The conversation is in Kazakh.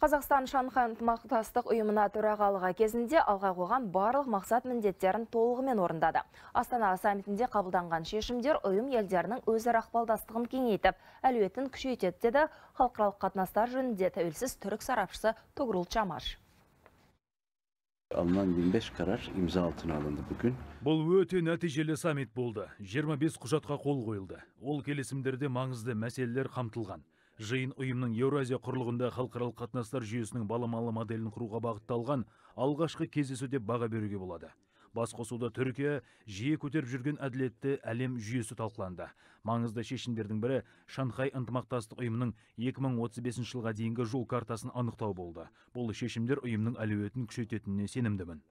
Қазақстан Шанхай ынтымақтастық ұйымына төрағалығы кезінде алға қойған барлық мақсат міндеттерін толығымен орындады. Астана саммитінде қабылданған шешімдер ұйым елдерінің өзара ықпалдастығын кеңейтіп, әлеуетін күшейтеді деді халықаралық қатынастар жөнінде тәуелсіз түрік сарапшысы тугрул Чамаш. Alınan 25 қарар имза алтын алынды бүгін. Бұл өте нәтижелі саммит болды. 25 құжатқа қол қойылды. Ол келісімдерде маңызды мәселелер қамтылған жиын ұйымның еуразия құрлығында халықаралық қатынастар жүйесінің баламалы моделін құруға бағытталған алғашқы кездесу деп баға беруге болады басқосуда түркия жиі көтеріп жүрген әділетті әлем жүйесі талқыланды маңызды шешімдердің бірі шанхай ынтымақтастық ұйымының 2035 жылға дейінгі жол картасын анықтау болды бұл шешімдер ұйымның әлеуетін күшейтетініне сенімдімін